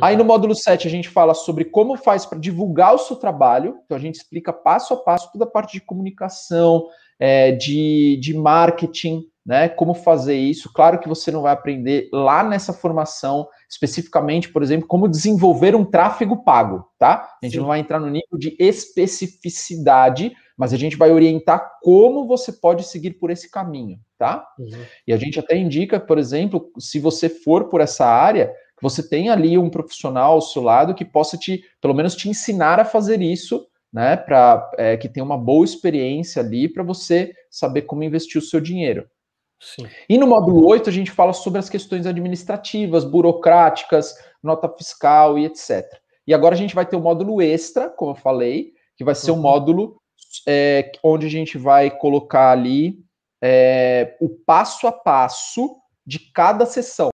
Aí no uhum. módulo 7 a gente fala sobre como faz para divulgar o seu trabalho. Então a gente explica passo a passo toda a parte de comunicação, é, de, de marketing, né? Como fazer isso. Claro que você não vai aprender lá nessa formação, especificamente, por exemplo, como desenvolver um tráfego pago, tá? A gente Sim. não vai entrar no nível de especificidade, mas a gente vai orientar como você pode seguir por esse caminho, tá? Uhum. E a gente até indica, por exemplo, se você for por essa área que você tenha ali um profissional ao seu lado que possa te, pelo menos, te ensinar a fazer isso, né? Para é, que tenha uma boa experiência ali para você saber como investir o seu dinheiro. Sim. E no módulo 8 a gente fala sobre as questões administrativas, burocráticas, nota fiscal e etc. E agora a gente vai ter o um módulo extra, como eu falei, que vai ser uhum. um módulo é, onde a gente vai colocar ali é, o passo a passo de cada sessão.